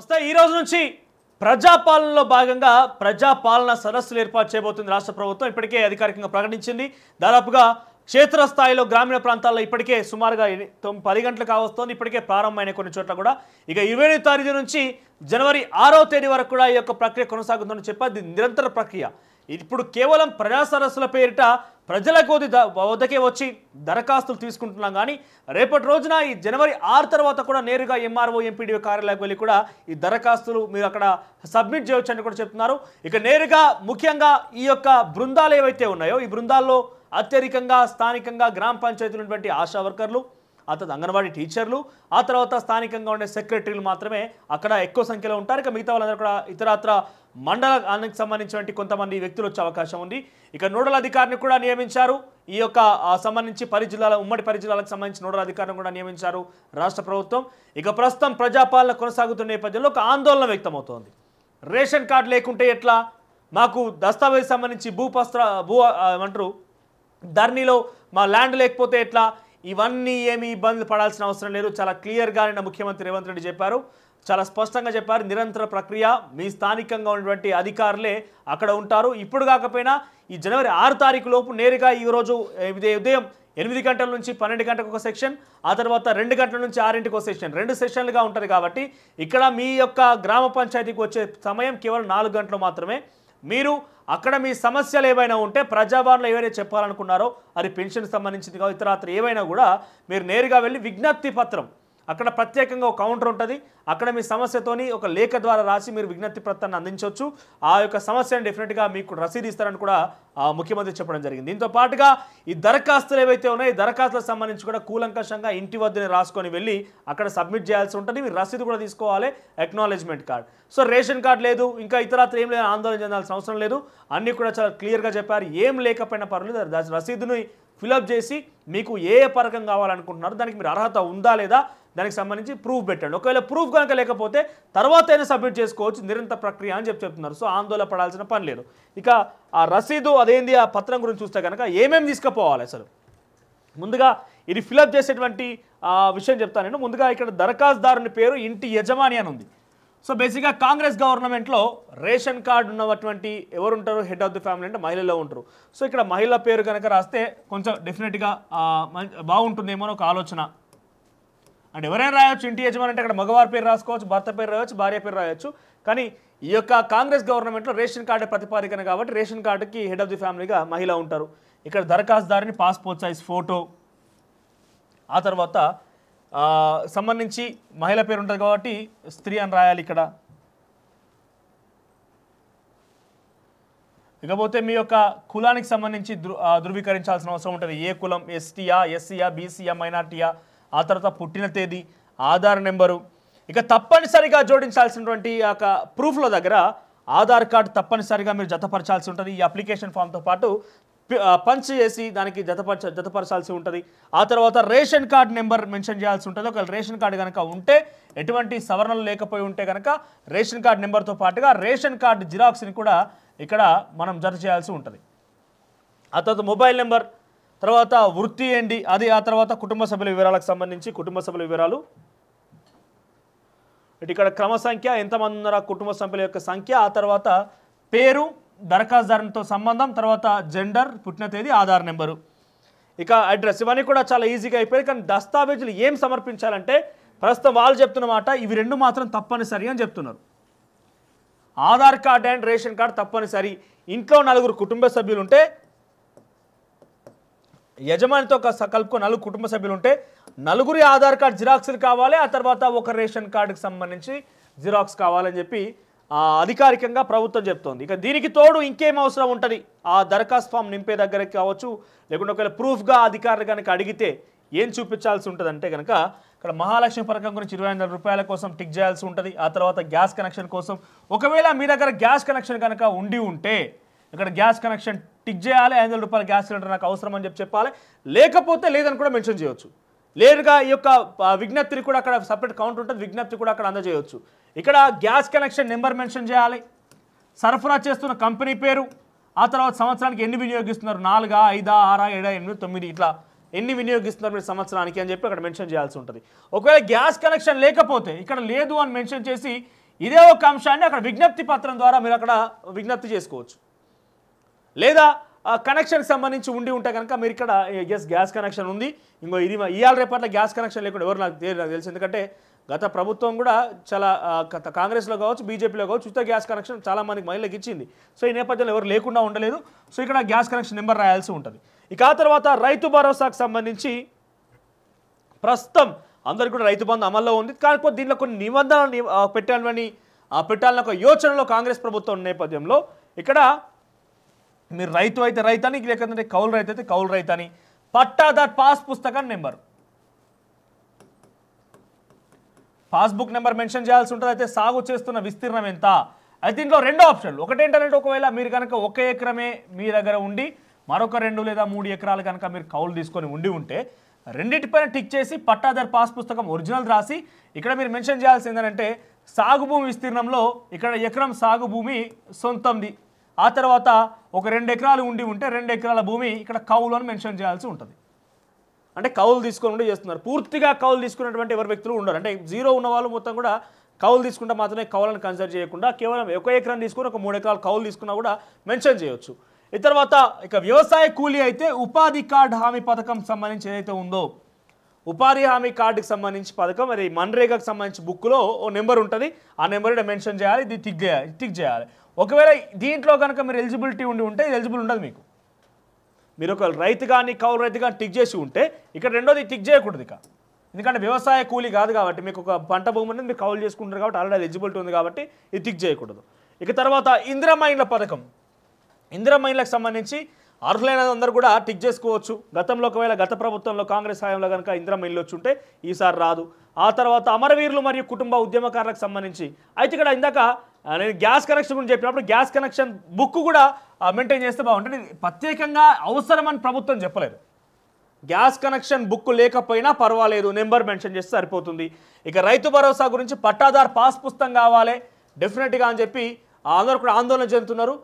వస్తే ఈ రోజు నుంచి ప్రజాపాలనలో భాగంగా ప్రజాపాలన సదస్సులు ఏర్పాటు చేయబోతుంది రాష్ట్ర ప్రభుత్వం ఇప్పటికే అధికారికంగా ప్రకటించింది దాదాపుగా క్షేత్రస్థాయిలో గ్రామీణ ప్రాంతాల్లో ఇప్పటికే సుమారుగా పది గంటలు కావస్తోంది ఇప్పటికే ప్రారంభమైన కొన్ని చోట్ల కూడా ఇక ఇరవై తారీఖు నుంచి జనవరి ఆరో తేదీ వరకు కూడా ఈ యొక్క ప్రక్రియ కొనసాగుతుందని చెప్పి అది నిరంతర ప్రక్రియ ఇప్పుడు కేవలం ప్రజా సరస్సుల పేరిట ప్రజల కోది వద్దకే వచ్చి దరఖాస్తులు తీసుకుంటున్నాం కానీ రేపటి రోజున ఈ జనవరి ఆరు తర్వాత కూడా నేరుగా ఎంఆర్ఓ ఎంపీడీఓ కార్యాలయానికి వెళ్ళి కూడా ఈ దరఖాస్తులు మీరు అక్కడ సబ్మిట్ చేయవచ్చు అని కూడా చెప్తున్నారు ఇక నేరుగా ముఖ్యంగా ఈ యొక్క బృందాలు ఏవైతే ఉన్నాయో ఈ బృందాల్లో అత్యధికంగా స్థానికంగా గ్రామ పంచాయతీలు ఉన్నటువంటి ఆశా వర్కర్లు ఆ తర్వాత అంగన్వాడీ టీచర్లు ఆ తర్వాత స్థానికంగా ఉండే సెక్రటరీలు మాత్రమే అక్కడ ఎక్కువ సంఖ్యలో ఉంటారు ఇక మిగతా వాళ్ళందరూ కూడా ఇతరత్ర మండలానికి సంబంధించినటువంటి కొంతమంది వ్యక్తులు వచ్చే అవకాశం ఉంది ఇక నోడల్ అధికారిని కూడా నియమించారు ఈ యొక్క సంబంధించి పది జిల్లాల ఉమ్మడి పది జిల్లాలకు సంబంధించి నోడల్ అధికారిని కూడా నియమించారు రాష్ట్ర ప్రభుత్వం ఇక ప్రస్తుతం ప్రజాపాలన కొనసాగుతున్న నేపథ్యంలో ఒక ఆందోళన వ్యక్తమవుతోంది రేషన్ కార్డు లేకుంటే ఎట్లా మాకు దస్తావేజ్ సంబంధించి భూపస్త్ర భూ అంటారు ధర్నీలో మా ల్యాండ్ లేకపోతే ఎట్లా ఇవన్నీ ఏమి ఇబ్బందులు పడాల్సిన అవసరం లేదు చాలా క్లియర్గా నిన్న ముఖ్యమంత్రి రేవంత్ రెడ్డి చెప్పారు చాలా స్పష్టంగా చెప్పారు నిరంతర ప్రక్రియ మీ స్థానికంగా ఉన్నటువంటి అధికారులే అక్కడ ఉంటారు ఇప్పుడు కాకపోయినా ఈ జనవరి ఆరు తారీఖు లోపు నేరుగా ఈరోజు ఇదే ఉదయం ఎనిమిది గంటల నుంచి పన్నెండు గంటలకు ఒక సెక్షన్ ఆ తర్వాత రెండు గంటల నుంచి ఆరింటికి ఒక సెక్షన్ రెండు సెషన్లుగా ఉంటుంది కాబట్టి ఇక్కడ మీ యొక్క గ్రామ పంచాయతీకి వచ్చే సమయం కేవలం నాలుగు గంటలు మాత్రమే మీరు అక్కడ మీ సమస్యలు ఏవైనా ఉంటే ప్రజాభవన్లో ఏవైనా చెప్పాలనుకున్నారో అది పెన్షన్ సంబంధించింది కావు ఇతరాత్ర ఏవైనా కూడా మీరు నేరుగా వెళ్ళి విజ్ఞప్తి పత్రం అక్కడ ప్రత్యేకంగా ఒక కౌంటర్ ఉంటుంది అక్కడ మీ సమస్యతోని ఒక లేఖ ద్వారా రాసి మీరు విజ్ఞప్తి పత్రాన్ని అందించవచ్చు ఆ యొక్క సమస్యను డెఫినెట్గా మీకు రసీదు ఇస్తారని కూడా ముఖ్యమంత్రి చెప్పడం జరిగింది దీంతో పాటుగా ఈ దరఖాస్తులు ఏవైతే ఉన్నాయో ఈ దరఖాస్తులకు సంబంధించి కూడా కూలంకషంగా ఇంటి వద్దనే రాసుకొని వెళ్ళి అక్కడ సబ్మిట్ చేయాల్సి ఉంటుంది మీరు రసీదు కూడా తీసుకోవాలి acknowledgement card so ration card లేదు ఇంకా ఇతరత్ర ఏం లేదు ఆందోళన చెందాల్సిన అవసరం లేదు అన్నీ కూడా చాలా క్లియర్గా చెప్పారు ఏం లేకపోయినా పర్వాలేదు రసీదుని ఫిలప్ చేసి మీకు ఏ ఏ పథకం కావాలనుకుంటున్నారో దానికి మీరు అర్హత ఉందా లేదా దానికి సంబంధించి ప్రూఫ్ పెట్టండి ఒకవేళ ప్రూఫ్ కనుక లేకపోతే తర్వాత అయినా సబ్మిట్ చేసుకోవచ్చు నిరంతర ప్రక్రియ అని చెప్పి చెప్తున్నారు సో ఆందోళన పడాల్సిన పని లేదు ఇక ఆ రసీదు అదేంది ఆ పత్రం గురించి చూస్తే కనుక ఏమేమి తీసుకుపోవాలి అసలు ముందుగా ఇది ఫిలప్ చేసేటువంటి విషయం చెప్తాను నేను ముందుగా ఇక్కడ దరఖాస్తుదారుని పేరు ఇంటి యజమాని అని ఉంది సో బేసిక్గా కాంగ్రెస్ గవర్నమెంట్లో రేషన్ కార్డు ఉన్నటువంటి ఎవరు ఉంటారు హెడ్ ఆఫ్ ది ఫ్యామిలీ అంటే మహిళలో ఉంటారు సో ఇక్కడ మహిళ పేరు కనుక రాస్తే కొంచెం డెఫినెట్గా బాగుంటుందేమో అని ఒక ఆలోచన అండ్ ఎవరైనా రాయొచ్చు ఇంటి యజమాని అంటే అక్కడ మగవారి పేరు రాసుకోవచ్చు భర్త పేరు రాయొచ్చు భార్య పేరు రాయొచ్చు కానీ ఈ యొక్క కాంగ్రెస్ గవర్నమెంట్లో రేషన్ కార్డు ప్రతిపాదికన కాబట్టి రేషన్ కార్డుకి హెడ్ ఆఫ్ ది ఫ్యామిలీగా మహిళ ఉంటారు ఇక్కడ దరఖాస్తుదారుని పాస్పోర్ట్ సైజ్ ఫోటో ఆ తర్వాత సంబంధించి మహిళ పేరు ఉంటుంది కాబట్టి స్త్రీ అని రాయాలి ఇక్కడ ఇకపోతే మీ యొక్క కులానికి సంబంధించి ధృవీకరించాల్సిన అవసరం ఉంటుంది ఏ కులం ఎస్టీయా ఎస్సీయా బీసీయా మైనార్టీయా ఆ తర్వాత పుట్టిన తేదీ ఆధార్ నెంబరు ఇక తప్పనిసరిగా జోడించాల్సినటువంటి యొక్క ప్రూఫ్ల దగ్గర ఆధార్ కార్డు తప్పనిసరిగా మీరు జతపరచాల్సి ఉంటుంది ఈ అప్లికేషన్ ఫామ్తో పాటు పంచ్ చేసి దానికి జతపరచ జతపరచాల్సి ఉంటుంది ఆ తర్వాత రేషన్ కార్డ్ నెంబర్ మెన్షన్ చేయాల్సి ఉంటుంది ఒకవేళ రేషన్ కార్డు కనుక ఉంటే ఎటువంటి సవరణలు లేకపోయి ఉంటే కనుక రేషన్ కార్డు నెంబర్తో పాటుగా రేషన్ కార్డు జిరాక్స్ని కూడా ఇక్కడ మనం జత చేయాల్సి ఉంటుంది ఆ తర్వాత మొబైల్ నెంబర్ తర్వాత వృత్తి ఏంటి అది ఆ తర్వాత కుటుంబ సభ్యుల వివరాలకు సంబంధించి కుటుంబ సభ్యుల వివరాలు ఇక్కడ క్రమ సంఖ్య ఎంతమంది ఉన్నారా కుటుంబ సభ్యుల యొక్క సంఖ్య ఆ తర్వాత పేరు దరఖాస్తుదారునితో సంబంధం తర్వాత జెండర్ పుట్టిన తేదీ ఆధార్ నెంబరు ఇక అడ్రస్ ఇవన్నీ కూడా చాలా ఈజీగా అయిపోయాయి కానీ దస్తావేజులు ఏం సమర్పించాలంటే ప్రస్తుతం వాళ్ళు చెప్తున్నమాట ఇవి రెండు మాత్రం తప్పనిసరి అని చెప్తున్నారు Aadhaar card and ration card తప్పనిసరి ఇంట్లో నలుగురు కుటుంబ సభ్యులు ఉంటే యజమానితో కలుపుకొని నలుగురు కుటుంబ సభ్యులు ఉంటే నలుగురి ఆధార్ కార్డ్ జిరాక్స్లు కావాలి ఆ తర్వాత ఒక రేషన్ కార్డుకు సంబంధించి జిరాక్స్ కావాలని చెప్పి అధికారికంగా ప్రభుత్వం చెప్తోంది ఇక దీనికి తోడు ఇంకేం అవసరం ఉంటుంది ఆ దరఖాస్తు ఫామ్ నింపే దగ్గరికి కావచ్చు లేకుంటే ఒకవేళ ప్రూఫ్గా అధికారులు కనుక అడిగితే ఏం చూపించాల్సి ఉంటుంది అంటే కనుక ఇక్కడ మహాలక్ష్మి పథకం గురించి ఇరవై ఐదు రూపాయల కోసం టిక్ చేయాల్సి ఉంటుంది ఆ తర్వాత గ్యాస్ కనెక్షన్ కోసం ఒకవేళ మీ దగ్గర గ్యాస్ కనెక్షన్ కనుక ఉండి ఉంటే ఇక్కడ గ్యాస్ కనెక్షన్ టిక్ చేయాలి ఐదు రూపాయల గ్యాస్ సిలిండర్ నాకు అవసరం అని చెప్పి చెప్పాలి లేకపోతే లేదని కూడా మెన్షన్ చేయవచ్చు లేరుగా ఈ యొక్క విజ్ఞప్తిని కూడా అక్కడ సపరేట్ కౌంటర్ ఉంటుంది విజ్ఞప్తి కూడా అక్కడ అందజేయవచ్చు ఇక్కడ గ్యాస్ కనెక్షన్ నెంబర్ మెన్షన్ చేయాలి సరఫరా చేస్తున్న కంపెనీ పేరు ఆ తర్వాత సంవత్సరానికి ఎన్ని వినియోగిస్తున్నారు నాలుగా ఐదా ఆరా ఏడా ఎనిమిది తొమ్మిది ఇట్లా ఎన్ని వినియోగిస్తున్నారు మీరు సంవత్సరానికి అని చెప్పి అక్కడ మెన్షన్ చేయాల్సి ఉంటుంది ఒకవేళ గ్యాస్ కనెక్షన్ లేకపోతే ఇక్కడ లేదు అని మెన్షన్ చేసి ఇదే ఒక అంశాన్ని అక్కడ విజ్ఞప్తి పత్రం ద్వారా మీరు అక్కడ విజ్ఞప్తి చేసుకోవచ్చు లేదా కనెక్షన్కి సంబంధించి ఉండి ఉంటే కనుక మీరు ఇక్కడ ఎస్ గ్యాస్ కనెక్షన్ ఉంది ఇంకో ఇది ఇవాళ రేపట్ల గ్యాస్ కనెక్షన్ లేకుండా ఎవరు నాకు నాకు ఎందుకంటే గత ప్రభుత్వం కూడా చాలా కాంగ్రెస్లో కావచ్చు బీజేపీలో కావచ్చు ఉచిత గ్యాస్ కనెక్షన్ చాలా మందికి మహిళలకు ఇచ్చింది సో ఈ నేపథ్యంలో ఎవరు లేకుండా ఉండలేదు సో ఇక్కడ గ్యాస్ కనెక్షన్ నెంబర్ రాయాల్సి ఉంటుంది ఇక ఆ తర్వాత రైతు భరోసాకు సంబంధించి ప్రస్తుతం అందరికీ కూడా రైతు బంధు అమల్లో ఉంది కాకపోతే దీనిలో కొన్ని నిబంధనలు పెట్టాలని పెట్టాలని ఒక యోచనలో కాంగ్రెస్ ప్రభుత్వం నేపథ్యంలో ఇక్కడ మీరు రైతు అయితే రైతని లేకపోతే కౌలు రైతు అయితే కౌలు రైతని పట్టా పాస్ పుస్తకం నెంబర్ పాస్బుక్ నెంబర్ మెన్షన్ చేయాల్సి ఉంటుంది అయితే సాగు చేస్తున్న విస్తీర్ణం ఎంత అయితే దీంట్లో రెండు ఆప్షన్లు ఒకటేంటంటే ఒకవేళ మీరు కనుక ఒక ఎకరమే మీ దగ్గర ఉండి మరొక రెండు లేదా మూడు ఎకరాలు కనుక మీరు కౌలు తీసుకొని ఉండి ఉంటే రెండింటిపైన టిక్ చేసి పట్టాదార్ పాస్ పుస్తకం ఒరిజినల్ రాసి ఇక్కడ మీరు మెన్షన్ ఏంటంటే సాగు భూమి విస్తీర్ణంలో ఇక్కడ ఎకరం సాగు భూమి సొంతంది ఆ తర్వాత ఒక రెండు ఎకరాలు ఉండి ఉంటే రెండు ఎకరాల భూమి ఇక్కడ కౌలు అని మెన్షన్ చేయాల్సి ఉంటుంది అంటే కౌలు తీసుకొని ఉండి చేస్తున్నారు పూర్తిగా కౌలు తీసుకున్నటువంటి ఎవరు వ్యక్తులు ఉండరు అంటే జీరో ఉన్న వాళ్ళు మొత్తం కూడా కౌలు తీసుకుంటే మాత్రమే కౌలను కన్సిడర్ చేయకుండా కేవలం ఒక ఎకరం తీసుకుని ఒక మూడు ఎకరాలు కౌలు తీసుకున్నా కూడా మెన్షన్ చేయొచ్చు తర్వాత ఇక వ్యవసాయ కూలీ అయితే ఉపాధి కార్డ్ హామీ పథకం సంబంధించి ఏదైతే ఉందో ఉపాధి హామీ కార్డుకి సంబంధించి పథకం మరి మన్రేగాకు సంబంధించి బుక్లో ఓ నెంబర్ ఉంటుంది ఆ నెంబర్ మెన్షన్ చేయాలి ఇది టిక్ చేయాలి టిక్ చేయాలి ఒకవేళ దీంట్లో కనుక మీరు ఎలిజిబిలిటీ ఉండి ఉంటే ఎలిజిబుల్ ఉండదు మీకు మీరు ఒక రైతు కానీ కౌలు రైతు కానీ టిక్ చేసి ఉంటే ఇక్కడ రెండోది టిక్ చేయకూడదు ఇక ఎందుకంటే వ్యవసాయ కూలి కాదు కాబట్టి మీకు ఒక పంట భూమి అనేది మీరు కౌలు చేసుకుంటారు కాబట్టి ఆల్రెడీ ఎలిజిబిలిటీ ఉంది కాబట్టి ఇది టిక్ చేయకూడదు ఇక తర్వాత ఇందిరా పథకం ఇందిరా మైండ్లకు సంబంధించి అర్హులైన అందరూ కూడా టిక్ చేసుకోవచ్చు గతంలో ఒకవేళ గత ప్రభుత్వంలో కాంగ్రెస్ హయాంలో కనుక వెళ్ళి ఇల్లు వచ్చుంటే ఈసారి రాదు ఆ తర్వాత అమరవీరులు మరియు కుటుంబ ఉద్యమకారులకు సంబంధించి అయితే ఇక్కడ ఇందాక నేను గ్యాస్ కనెక్షన్ గురించి చెప్పినప్పుడు గ్యాస్ కనెక్షన్ బుక్ కూడా మెయింటైన్ చేస్తే బాగుంటుంది ప్రత్యేకంగా అవసరమని ప్రభుత్వం చెప్పలేదు గ్యాస్ కనెక్షన్ బుక్ లేకపోయినా పర్వాలేదు నెంబర్ మెన్షన్ చేస్తే సరిపోతుంది ఇక రైతు భరోసా గురించి పట్టాదార్ పాస్ పుస్తకం కావాలి డెఫినెట్గా అని చెప్పి అందరూ కూడా ఆందోళన చెందుతున్నారు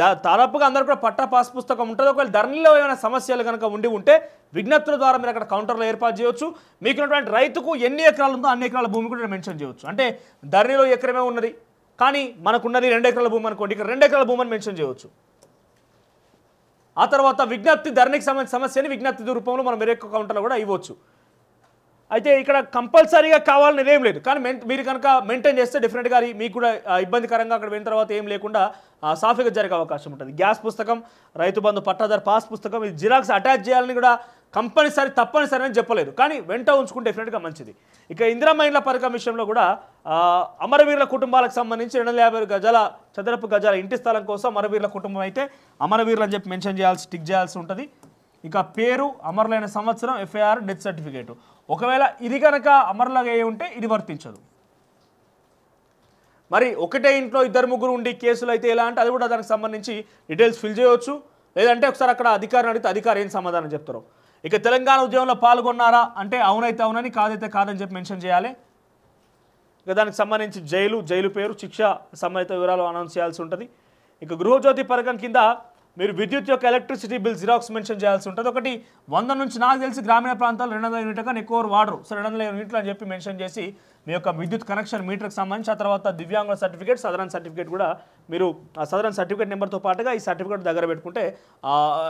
దాదాపుగా అందరూ కూడా పట్టా పాస్ పుస్తకం ఉంటుంది ఒకవేళ ధరణిలో ఏమైనా సమస్యలు కనుక ఉండి ఉంటే విజ్ఞప్తుల ద్వారా మీరు అక్కడ కౌంటర్లో ఏర్పాటు చేయవచ్చు మీకు ఉన్నటువంటి రైతుకు ఎన్ని ఎకరాలు ఉందో అన్ని ఎకరాల భూమి కూడా మెన్షన్ చేయవచ్చు అంటే ధరణిలో ఎకరమే ఉన్నది కానీ మనకున్నది రెండు ఎకరాల భూమి అనుకోండి ఇక్కడ రెండు ఎకరాల భూమిని మెన్షన్ చేయవచ్చు ఆ తర్వాత విజ్ఞప్తి ధరణికి సంబంధించిన సమస్యని విజ్ఞప్తి రూపంలో మనం వేరే కౌంటర్లో కూడా ఇవ్వచ్చు అయితే ఇక్కడ కంపల్సరీగా కావాలనేది ఏం లేదు కానీ మీరు కనుక మెయింటైన్ చేస్తే డెఫినెట్గా మీకు కూడా ఇబ్బందికరంగా అక్కడ వెళ్ళిన తర్వాత ఏం లేకుండా సాఫీగా జరిగే అవకాశం ఉంటుంది గ్యాస్ పుస్తకం రైతు బంధు పట్టాదారు పాస్ పుస్తకం ఇది జిరాక్స్ అటాచ్ చేయాలని కూడా కంపల్సరీ తప్పనిసరి అని చెప్పలేదు కానీ వెంట ఉంచుకుంటే డెఫినెట్గా మంచిది ఇక ఇందిరా మహిళ పథకం విషయంలో కూడా అమరవీరుల కుటుంబాలకు సంబంధించి రెండు యాభై గజాల చదరపు గజాల ఇంటి స్థలం కోసం అమరవీరుల కుటుంబం అయితే అమరవీరులు అని చెప్పి మెన్షన్ చేయాల్సి టిక్ చేయాల్సి ఉంటుంది ఇక పేరు అమరులైన సంవత్సరం ఎఫ్ఐఆర్ డెత్ సర్టిఫికేట్ ఒకవేళ ఇది కనుక అమరలాగా ఉంటే ఇది వర్తించదు మరి ఒకటే ఇంట్లో ఇద్దరు ముగ్గురు ఉండి కేసులు అయితే ఎలా అంటే అది కూడా దానికి సంబంధించి డీటెయిల్స్ ఫిల్ చేయవచ్చు లేదంటే ఒకసారి అక్కడ అధికారిని అడిగితే అధికారి ఏం సమాధానం చెప్తారు ఇక తెలంగాణ ఉద్యమంలో పాల్గొన్నారా అంటే అవునైతే అవునని కాదైతే కాదని చెప్పి మెన్షన్ చేయాలి ఇక దానికి సంబంధించి జైలు జైలు పేరు శిక్ష సంబంధిత వివరాలు అనౌన్స్ చేయాల్సి ఉంటుంది ఇక గృహజ్యోతి పథకం కింద మీరు విద్యుత్ యొక్క ఎలక్ట్రిసిటీ బిల్ జిరాక్స్ మెన్షన్ చేయాల్సి ఉంటుంది ఒకటి వంద నుంచి నాకు తెలిసి గ్రామీణ ప్రాంతాలు రెండు వందల యూనిట్ల కానీ ఎక్కువ వాడరు సో రెండు వందల యూనిట్లు అని చెప్పి మెన్షన్ చేసి మీ యొక్క విద్యుత్ కనెక్షన్ మీటర్కి సంబంధించి ఆ తర్వాత దివ్యాంగుల సర్టిఫికేట్ సదరన్ సర్టిఫికేట్ కూడా మీరు ఆ సదరన్ సర్టిఫికేట్ నెంబర్తో పాటుగా ఈ సర్టిఫికేట్ దగ్గర పెట్టుకుంటే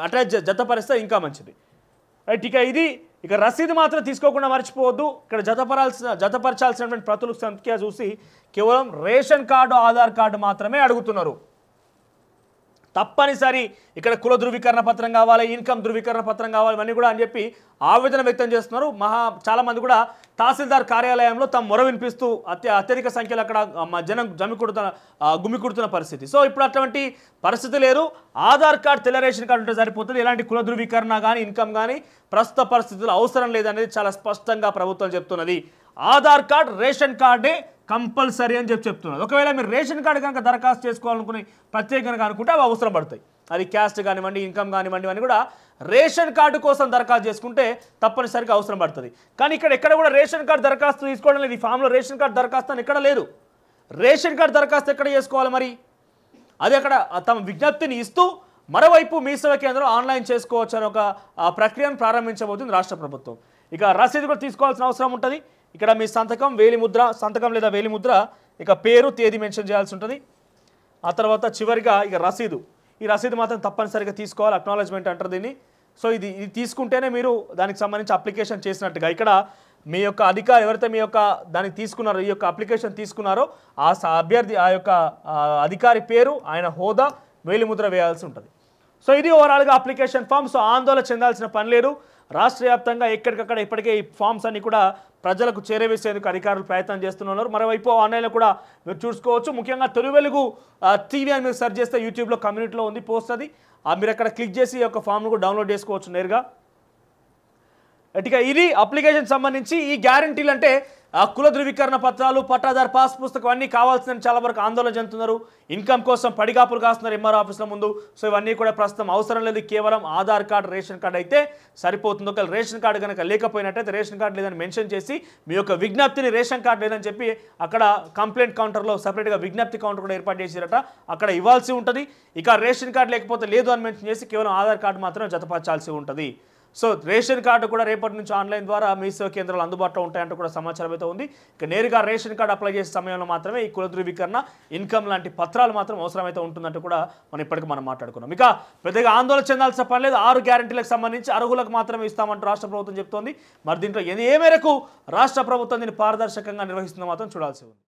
అటాచ్ జతపరిస్తే ఇంకా మంచిది రైట్ ఇక ఇది ఇక రసీదు మాత్రం తీసుకోకుండా మర్చిపోవద్దు ఇక్కడ జతపరాల్సిన జతపరచాల్సినటువంటి ప్రతుల సంఖ్య చూసి కేవలం రేషన్ కార్డు ఆధార్ కార్డు మాత్రమే అడుగుతున్నారు తప్పనిసరి ఇక్కడ కుల ధృవీకరణ పత్రం కావాలి ఇన్కమ్ ధృవీకరణ పత్రం కావాలి అని కూడా అని చెప్పి ఆవేదన వ్యక్తం చేస్తున్నారు మహా చాలామంది కూడా తహసీల్దార్ కార్యాలయంలో తమ మొర వినిపిస్తూ అత్య అత్యధిక సంఖ్యలో అక్కడ జనం గుమ్మి గుమికుడుతున్న పరిస్థితి సో ఇప్పుడు అటువంటి పరిస్థితి లేదు ఆధార్ కార్డ్ తెల్ల రేషన్ కార్డు ఉంటే సరిపోతుంది ఎలాంటి కుల ధృవీకరణ కానీ ఇన్కమ్ కానీ ప్రస్తుత పరిస్థితులు అవసరం లేదనేది చాలా స్పష్టంగా ప్రభుత్వం చెప్తున్నది ఆధార్ కార్డ్ రేషన్ కార్డే కంపల్సరీ అని చెప్పి చెప్తున్నారు ఒకవేళ మీరు రేషన్ కార్డు కనుక దరఖాస్తు చేసుకోవాలనుకుని ప్రత్యేకంగా అనుకుంటే అవి అవసరం పడతాయి అది క్యాస్ట్ కానివ్వండి ఇన్కమ్ కానివ్వండి అని కూడా రేషన్ కార్డు కోసం దరఖాస్తు చేసుకుంటే తప్పనిసరిగా అవసరం పడుతుంది కానీ ఇక్కడ ఎక్కడ కూడా రేషన్ కార్డు దరఖాస్తు తీసుకోవడం లేదు ఈ ఫామ్లో రేషన్ కార్డు దరఖాస్తు అని ఎక్కడ లేదు రేషన్ కార్డు దరఖాస్తు ఎక్కడ చేసుకోవాలి మరి అది అక్కడ తమ విజ్ఞప్తిని ఇస్తూ మరోవైపు మీ సేవ కేంద్రం ఆన్లైన్ చేసుకోవచ్చు అనే ఒక ప్రక్రియను ప్రారంభించబోతుంది రాష్ట్ర ప్రభుత్వం ఇక రసీదు కూడా తీసుకోవాల్సిన అవసరం ఉంటుంది ఇక్కడ మీ సంతకం వేలిముద్ర సంతకం లేదా వేలిముద్ర ఇక పేరు తేదీ మెన్షన్ చేయాల్సి ఉంటుంది ఆ తర్వాత చివరిగా ఇక రసీదు ఈ రసీదు మాత్రం తప్పనిసరిగా తీసుకోవాలి అక్నాలజ్మెంట్ అంటారు దీన్ని సో ఇది ఇది తీసుకుంటేనే మీరు దానికి సంబంధించి అప్లికేషన్ చేసినట్టుగా ఇక్కడ మీ యొక్క అధికారి ఎవరైతే మీ యొక్క దాన్ని తీసుకున్నారో ఈ యొక్క అప్లికేషన్ తీసుకున్నారో ఆ అభ్యర్థి ఆ యొక్క అధికారి పేరు ఆయన హోదా వేలిముద్ర వేయాల్సి ఉంటుంది సో ఇది ఓవరాల్గా అప్లికేషన్ ఫామ్ సో ఆందోళన చెందాల్సిన పని లేదు రాష్ట్ర వ్యాప్తంగా ఎక్కడికక్కడ ఇప్పటికే ఈ ఫామ్స్ అన్ని కూడా ప్రజలకు చేరవేసేందుకు అధికారులు ప్రయత్నం చేస్తున్నారు మరోవైపు ఆన్లైన్లో కూడా మీరు చూసుకోవచ్చు ముఖ్యంగా తొలి వెలుగు టీవీ అని మీరు సెర్చ్ చేస్తే యూట్యూబ్లో కమ్యూనిటీలో ఉంది పోస్ట్ అది మీరు అక్కడ క్లిక్ చేసి ఈ యొక్క ఫామ్ను కూడా డౌన్లోడ్ చేసుకోవచ్చు నేరుగా ఇటుక ఇది అప్లికేషన్ సంబంధించి ఈ గ్యారంటీలు అంటే కుల ధృవీకరణ పత్రాలు పట్టాదారు పాస్ పుస్తకం అన్నీ కావాల్సిందని చాలా వరకు ఆందోళన చెందుతున్నారు ఇన్కమ్ కోసం పడిగాపులు కాస్తున్నారు ఎంఆర్ ఆఫీస్ల ముందు సో ఇవన్నీ కూడా ప్రస్తుతం అవసరం లేదు కేవలం ఆధార్ కార్డు రేషన్ కార్డు అయితే సరిపోతుంది ఒకవేళ రేషన్ కార్డు కనుక లేకపోయినట్టయితే రేషన్ కార్డు లేదని మెన్షన్ చేసి మీ యొక్క విజ్ఞప్తిని రేషన్ కార్డు లేదని చెప్పి అక్కడ కంప్లైంట్ కౌంటర్లో సపరేట్గా విజ్ఞప్తి కౌంటర్ కూడా ఏర్పాటు చేసారట అక్కడ ఇవ్వాల్సి ఉంటుంది ఇక రేషన్ కార్డు లేకపోతే లేదు అని మెన్షన్ చేసి కేవలం ఆధార్ కార్డు మాత్రమే జతపరచాల్సి ఉంటుంది సో రేషన్ కార్డు కూడా రేపటి నుంచి ఆన్లైన్ ద్వారా మీసేవ కేంద్రాలు అందుబాటులో ఉంటాయంటూ కూడా సమాచారం అయితే ఉంది ఇక నేరుగా రేషన్ కార్డు అప్లై చేసే సమయంలో మాత్రమే ఈ కుల ధృవీకరణ ఇన్కమ్ లాంటి పత్రాలు మాత్రం అవసరమైతే ఉంటుందంటూ కూడా మనం ఇప్పటికి మనం మాట్లాడుకున్నాం ఇక పెద్దగా ఆందోళన చెందాల్సిన పని లేదు ఆరు గ్యారంటీలకు సంబంధించి అర్హులకు మాత్రమే ఇస్తామంటూ రాష్ట్ర ప్రభుత్వం చెప్తోంది మరి దీంట్లో ఏ మేరకు రాష్ట్ర ప్రభుత్వం దీన్ని పారదర్శకంగా నిర్వహిస్తుందో మాత్రం చూడాల్సి ఉంది